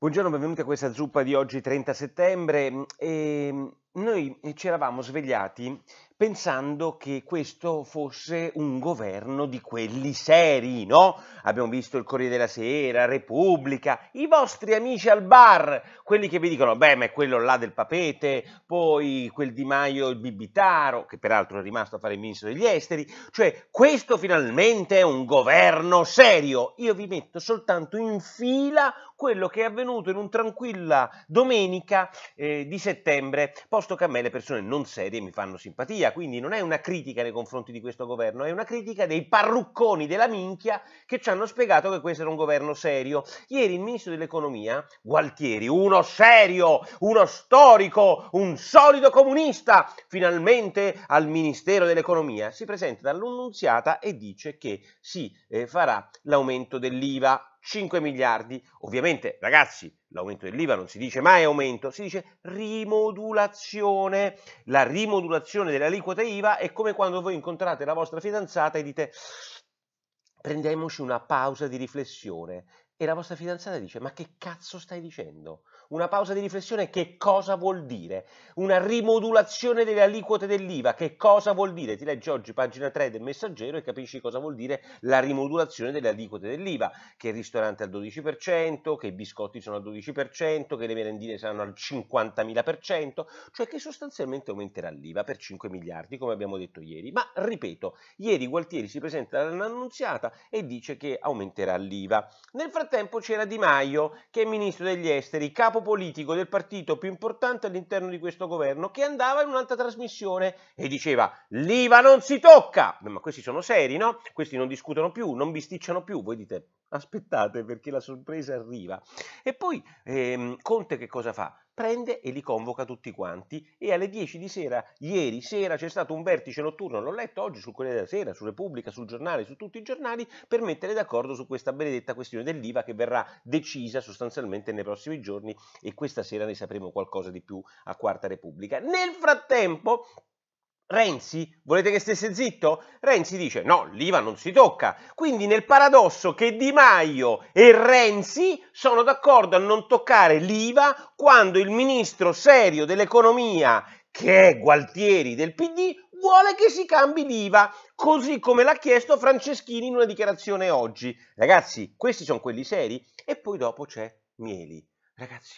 Buongiorno, benvenuti a questa zuppa di oggi 30 settembre. Mm, e ehm, noi ci eravamo svegliati pensando che questo fosse un governo di quelli seri, no? Abbiamo visto il Corriere della Sera, Repubblica, i vostri amici al bar, quelli che vi dicono, beh, ma è quello là del papete, poi quel Di Maio il Bibitaro, che peraltro è rimasto a fare il ministro degli esteri, cioè questo finalmente è un governo serio. Io vi metto soltanto in fila quello che è avvenuto in un tranquilla domenica eh, di settembre, posto Piuttosto che a me le persone non serie mi fanno simpatia, quindi non è una critica nei confronti di questo governo, è una critica dei parrucconi della minchia che ci hanno spiegato che questo era un governo serio. Ieri il ministro dell'economia, Gualtieri, uno serio, uno storico, un solido comunista, finalmente al Ministero dell'Economia, si presenta dall'Annunziata e dice che si eh, farà l'aumento dell'IVA 5 miliardi. Ovviamente, ragazzi, l'aumento dell'IVA non si dice mai aumento, si dice rimodulazione. La rimodulazione dell'aliquota IVA è come quando voi incontrate la vostra fidanzata e dite prendiamoci una pausa di riflessione. E la vostra fidanzata dice, ma che cazzo stai dicendo? Una pausa di riflessione che cosa vuol dire? Una rimodulazione delle aliquote dell'IVA, che cosa vuol dire? Ti leggi oggi pagina 3 del messaggero e capisci cosa vuol dire la rimodulazione delle aliquote dell'IVA, che il ristorante è al 12%, che i biscotti sono al 12%, che le merendine saranno al 50.000%, cioè che sostanzialmente aumenterà l'IVA per 5 miliardi, come abbiamo detto ieri. Ma ripeto, ieri Gualtieri si presenta all'annunziata e dice che aumenterà l'IVA. Nel frattempo frattempo c'era Di Maio, che è ministro degli esteri, capo politico del partito più importante all'interno di questo governo, che andava in un'altra trasmissione e diceva l'IVA non si tocca! Ma questi sono seri, no? Questi non discutono più, non bisticciano più. Voi dite aspettate perché la sorpresa arriva. E poi ehm, Conte che cosa fa? prende e li convoca tutti quanti e alle 10 di sera, ieri sera, c'è stato un vertice notturno, l'ho letto oggi sul Corriere della Sera, su Repubblica, sul giornale, su tutti i giornali, per mettere d'accordo su questa benedetta questione dell'IVA che verrà decisa sostanzialmente nei prossimi giorni e questa sera ne sapremo qualcosa di più a Quarta Repubblica. Nel frattempo Renzi, volete che stesse zitto? Renzi dice no, l'IVA non si tocca. Quindi nel paradosso che Di Maio e Renzi sono d'accordo a non toccare l'IVA quando il ministro serio dell'economia, che è Gualtieri del PD, vuole che si cambi l'IVA, così come l'ha chiesto Franceschini in una dichiarazione oggi. Ragazzi, questi sono quelli seri e poi dopo c'è Mieli. Ragazzi,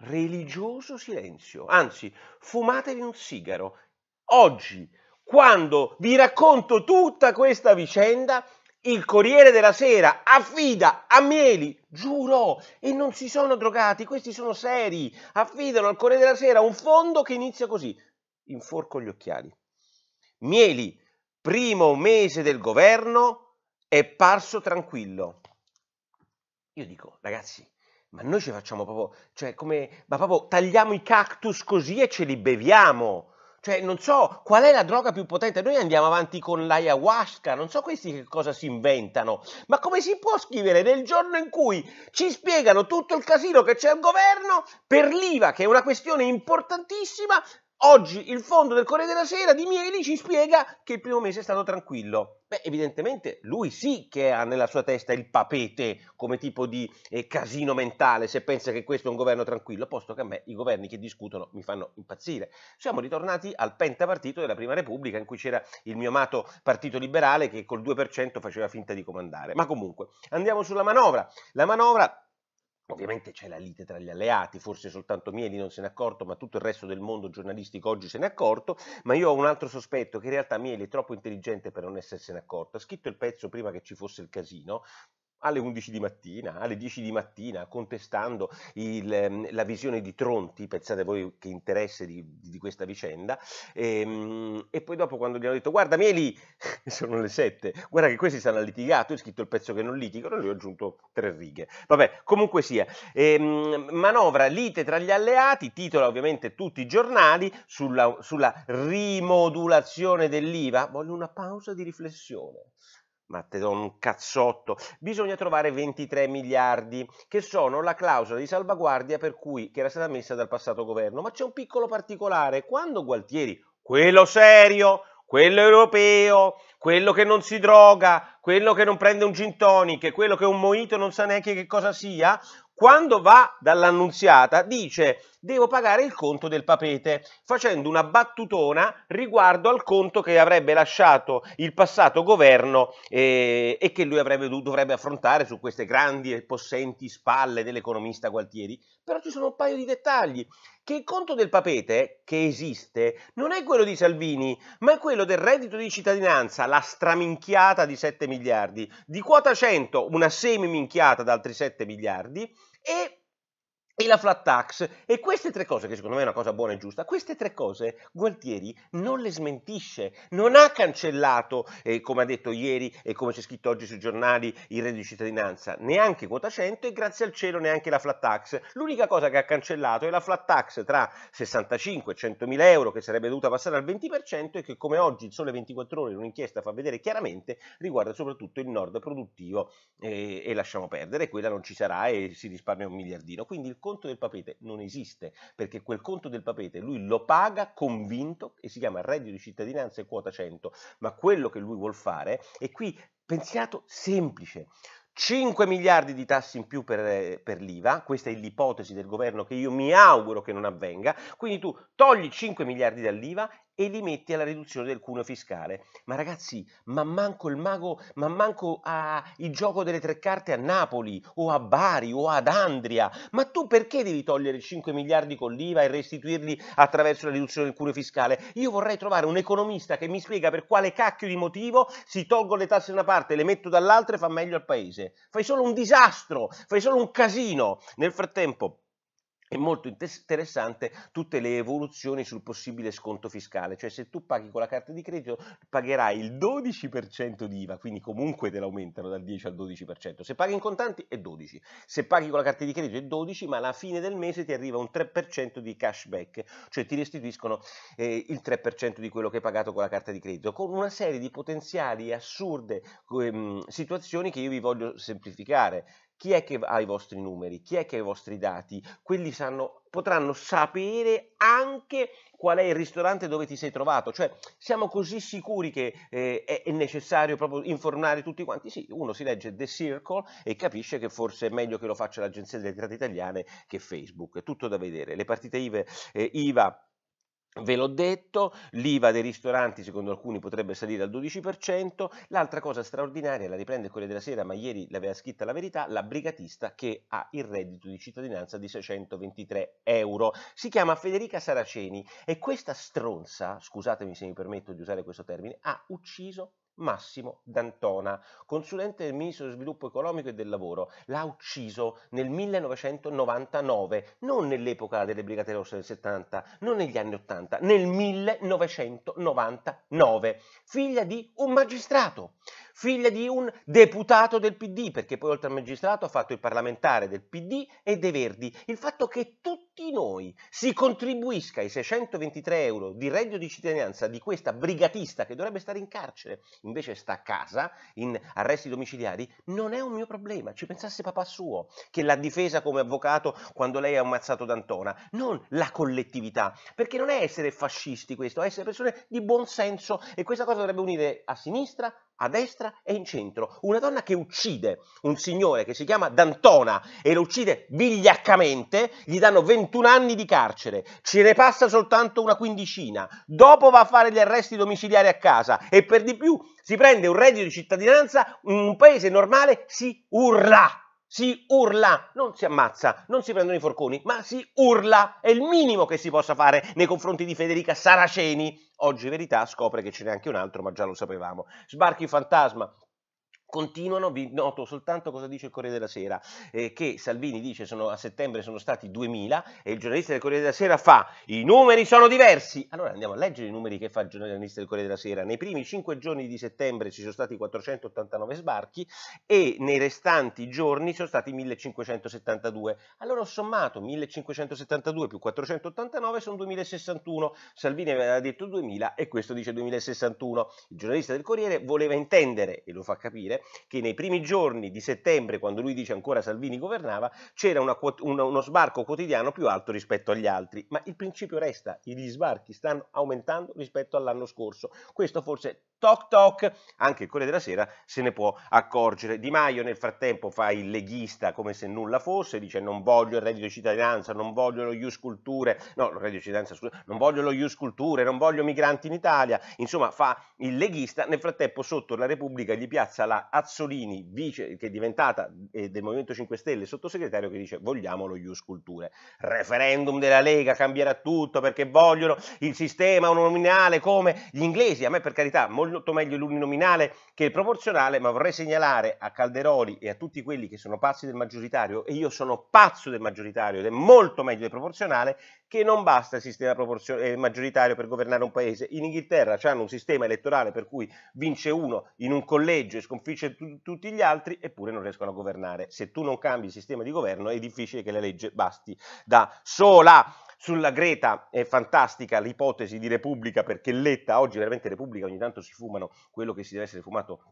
religioso silenzio. Anzi, fumatevi un sigaro. Oggi, quando vi racconto tutta questa vicenda, il Corriere della Sera affida a Mieli, giuro, e non si sono drogati, questi sono seri, affidano al Corriere della Sera un fondo che inizia così, inforco gli occhiali. Mieli, primo mese del governo, è parso tranquillo. Io dico, ragazzi, ma noi ci facciamo proprio, cioè come, ma proprio tagliamo i cactus così e ce li beviamo. Cioè, non so qual è la droga più potente. Noi andiamo avanti con l'ayahuasca, non so questi che cosa si inventano. Ma come si può scrivere nel giorno in cui ci spiegano tutto il casino che c'è al governo per l'IVA, che è una questione importantissima, Oggi il fondo del Corriere della Sera di Mieli ci spiega che il primo mese è stato tranquillo. Beh, evidentemente lui sì che ha nella sua testa il papete come tipo di eh, casino mentale se pensa che questo è un governo tranquillo, posto che a me i governi che discutono mi fanno impazzire. Siamo ritornati al pentapartito della Prima Repubblica in cui c'era il mio amato Partito Liberale che col 2% faceva finta di comandare. Ma comunque, andiamo sulla manovra. La manovra Ovviamente c'è la lite tra gli alleati, forse soltanto Mieli non se n'è accorto, ma tutto il resto del mondo giornalistico oggi se n'è accorto, ma io ho un altro sospetto che in realtà Mieli è troppo intelligente per non essersene accorto. Ha scritto il pezzo prima che ci fosse il casino, alle 11 di mattina, alle 10 di mattina, contestando il, ehm, la visione di Tronti, pensate voi che interesse di, di questa vicenda, e, ehm, e, poi dopo quando gli hanno detto guarda Mieli, sono le 7, guarda che questi stanno litigato, hai scritto il pezzo che non litigano, e ho aggiunto tre righe. Vabbè, comunque sia, e, ehm, manovra lite tra gli alleati, titola ovviamente tutti i giornali sulla, sulla rimodulazione dell'IVA, voglio una pausa di riflessione ma te do un cazzotto, bisogna trovare 23 miliardi, che sono la clausola di salvaguardia per cui, che era stata messa dal passato governo. Ma c'è un piccolo particolare, quando Gualtieri, quello serio, quello europeo, quello che non si droga, quello che non prende un gin tonic, quello che un moito non sa neanche che cosa sia, quando va dall'annunziata dice devo pagare il conto del papete, facendo una battutona riguardo al conto che avrebbe lasciato il passato governo eh, e che lui avrebbe, dovrebbe affrontare su queste grandi e possenti spalle dell'economista Gualtieri. Però ci sono un paio di dettagli che il conto del papete, che esiste, non è quello di Salvini, ma è quello del reddito di cittadinanza, la straminchiata di 7 miliardi, di quota 100, una semi-minchiata da altri 7 miliardi, e e la flat tax e queste tre cose, che secondo me è una cosa buona e giusta, queste tre cose Gualtieri non le smentisce, non ha cancellato, eh, come ha detto ieri e come c'è scritto oggi sui giornali, il reddito di cittadinanza, neanche quota 100 e grazie al cielo neanche la flat tax. L'unica cosa che ha cancellato è la flat tax tra 65 e 100 mila euro che sarebbe dovuta passare al 20% e che come oggi il Sole 24 ore in un'inchiesta fa vedere chiaramente riguarda soprattutto il nord produttivo eh, e lasciamo perdere, quella non ci sarà e si risparmia un miliardino. Quindi il conto del papete non esiste, perché quel conto del papete lui lo paga convinto e si chiama reddito di cittadinanza e quota 100, ma quello che lui vuol fare è qui pensiato semplice. 5 miliardi di tassi in più per, per l'IVA, questa è l'ipotesi del governo che io mi auguro che non avvenga, quindi tu togli 5 miliardi dall'IVA e li metti alla riduzione del cuneo fiscale. Ma ragazzi, ma manco il mago, ma manco a, ah, il gioco delle tre carte a Napoli o a Bari o ad Andria. Ma tu perché devi togliere 5 miliardi con l'IVA e restituirli attraverso la riduzione del cuneo fiscale? Io vorrei trovare un economista che mi spiega per quale cacchio di motivo si tolgo le tasse da una parte, le metto dall'altra e fa meglio al paese. Fai solo un disastro, fai solo un casino. Nel frattempo è molto interessante tutte le evoluzioni sul possibile sconto fiscale, cioè se tu paghi con la carta di credito pagherai il 12% di IVA, quindi comunque te l'aumentano dal 10 al 12%, se paghi in contanti è 12, se paghi con la carta di credito è 12, ma alla fine del mese ti arriva un 3% di cashback, cioè ti restituiscono eh, il 3% di quello che hai pagato con la carta di credito, con una serie di potenziali assurde ehm, situazioni che io vi voglio semplificare chi è che ha i vostri numeri, chi è che ha i vostri dati, quelli sanno, potranno sapere anche qual è il ristorante dove ti sei trovato, cioè siamo così sicuri che eh, è, necessario proprio informare tutti quanti, sì, uno si legge The Circle e capisce che forse è meglio che lo faccia l'Agenzia delle Entrate Italiane che Facebook, è tutto da vedere, le partite IVA, eh, IVA Ve l'ho detto, l'IVA dei ristoranti secondo alcuni potrebbe salire al 12%, l'altra cosa straordinaria la riprende quella della Sera, ma ieri l'aveva scritta la verità, la brigatista che ha il reddito di cittadinanza di 623 euro. Si chiama Federica Saraceni e questa stronza, scusatemi se mi permetto di usare questo termine, ha ucciso Massimo D'Antona, consulente del Ministro dello Sviluppo Economico e del Lavoro, l'ha ucciso nel 1999, non nell'epoca delle Brigate Rosse del 70, non negli anni 80, nel 1999, figlia di un magistrato figlia di un deputato del PD, perché poi oltre al magistrato ha fatto il parlamentare del PD e dei Verdi. Il fatto che tutti noi si contribuisca ai 623 euro di reddito di cittadinanza di questa brigatista che dovrebbe stare in carcere, invece sta a casa, in arresti domiciliari, non è un mio problema. Ci pensasse papà suo, che l'ha difesa come avvocato quando lei ha ammazzato D'Antona, non la collettività, perché non è essere fascisti questo, è essere persone di buon senso e questa cosa dovrebbe unire a sinistra, a destra e in centro. Una donna che uccide un signore che si chiama D'Antona e lo uccide vigliaccamente, gli danno 21 anni di carcere, ce ne passa soltanto una quindicina, dopo va a fare gli arresti domiciliari a casa e per di più si prende un reddito di cittadinanza, un paese normale si urla si urla, non si ammazza, non si prendono i forconi, ma si urla, è il minimo che si possa fare nei confronti di Federica Saraceni. Oggi verità scopre che ce n'è anche un altro, ma già lo sapevamo. Sbarchi fantasma, continuano, vi noto soltanto cosa dice il Corriere della Sera, eh, che Salvini dice sono, a settembre sono stati 2000 e il giornalista del Corriere della Sera fa i numeri sono diversi. Allora andiamo a leggere i numeri che fa il giornalista del Corriere della Sera. Nei primi 5 giorni di settembre ci sono stati 489 sbarchi e nei restanti giorni sono stati 1572. Allora ho sommato 1572 più 489 sono 2061. Salvini aveva detto 2000 e questo dice 2061. Il giornalista del Corriere voleva intendere, e lo fa capire, che nei primi giorni di settembre, quando lui dice ancora Salvini governava, c'era una, una, uno sbarco quotidiano più alto rispetto agli altri, ma il principio resta, gli sbarchi stanno aumentando rispetto all'anno scorso. Questo forse toc toc, anche il Corriere della Sera se ne può accorgere. Di Maio nel frattempo fa il leghista come se nulla fosse, dice non voglio il reddito di cittadinanza, non voglio lo Ius Culture, no, il reddito di cittadinanza, scusa, non voglio lo Ius Culture, non voglio migranti in Italia, insomma fa il leghista, nel frattempo sotto la Repubblica gli piazza la Azzolini, vice, che è diventata eh, del Movimento 5 Stelle sottosegretario, che dice vogliamo lo Ius Culture. Referendum della Lega cambierà tutto perché vogliono il sistema uninominale come gli inglesi. A me per carità molto meglio l'uninominale che il proporzionale, ma vorrei segnalare a Calderoli e a tutti quelli che sono pazzi del maggioritario, e io sono pazzo del maggioritario ed è molto meglio del proporzionale, che non basta il sistema eh, maggioritario per governare un paese. In Inghilterra hanno un sistema elettorale per cui vince uno in un collegio e sconfigge suffice t- tutti gli altri eppure non riescono a governare. Se tu non cambi il sistema di governo è difficile che la legge basti da sola. Sulla Greta è fantastica l'ipotesi di Repubblica perché Letta, oggi veramente Repubblica ogni tanto si fumano quello che si deve essere fumato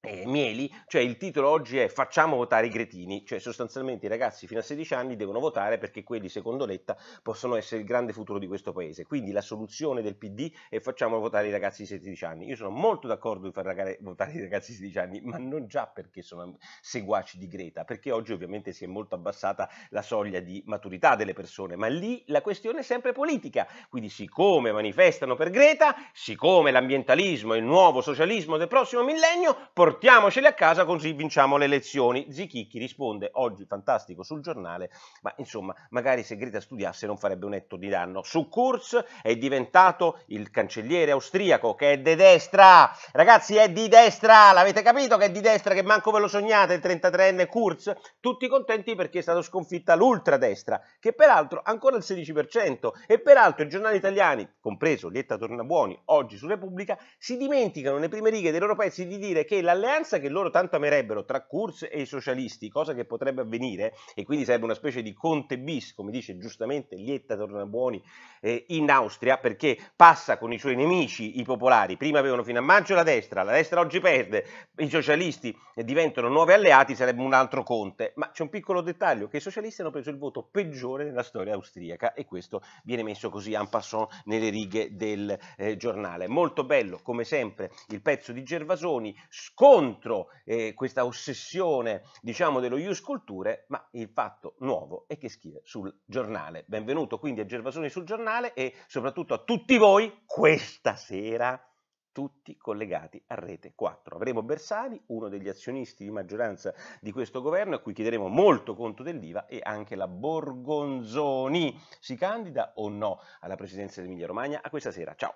eh, Mieli, cioè il titolo oggi è Facciamo votare i cretini, cioè sostanzialmente i ragazzi fino a 16 anni devono votare perché quelli, secondo Letta, possono essere il grande futuro di questo paese. Quindi la soluzione del PD è facciamo votare i ragazzi di 16 anni. Io sono molto d'accordo di far ragare, votare i ragazzi di 16 anni, ma non già perché sono seguaci di Greta, perché oggi ovviamente si è molto abbassata la soglia di maturità delle persone, ma lì la questione è sempre politica. Quindi siccome manifestano per Greta, siccome l'ambientalismo è il nuovo socialismo del prossimo millennio, portiamoceli a casa così vinciamo le elezioni. Zichicchi risponde oggi fantastico sul giornale, ma insomma, magari se Greta studiasse non farebbe un etto di danno. Su Kurz è diventato il cancelliere austriaco che è di destra. Ragazzi, è di destra, l'avete capito che è di destra che manco ve lo sognate il 33enne Kurz? Tutti contenti perché è stata sconfitta l'ultradestra, che peraltro ancora il 16% e peraltro i giornali italiani, compreso Lietta Tornabuoni, oggi su Repubblica, si dimenticano nelle prime righe dei loro pezzi di dire che la L'alleanza che loro tanto amerebbero tra Kurz e i socialisti, cosa che potrebbe avvenire, e quindi sarebbe una specie di Conte bis, come dice giustamente Lietta Tornabuoni eh, in Austria, perché passa con i suoi nemici, i popolari. Prima avevano fino a maggio la destra, la destra oggi perde, i socialisti eh, diventano nuovi alleati, sarebbe un altro Conte. Ma c'è un piccolo dettaglio, che i socialisti hanno preso il voto peggiore nella storia austriaca e questo viene messo così en passant nelle righe del eh, giornale. Molto bello, come sempre, il pezzo di Gervasoni. Sc- contro eh, questa ossessione diciamo dello Ius Culture, ma il fatto nuovo è che scrive sul giornale. Benvenuto quindi a Gervasoni sul giornale e soprattutto a tutti voi questa sera tutti collegati a Rete 4. Avremo Bersani, uno degli azionisti di maggioranza di questo governo, a cui chiederemo molto conto dell'IVA e anche la Borgonzoni si candida o no alla presidenza dell'Emilia Romagna? A questa sera, ciao!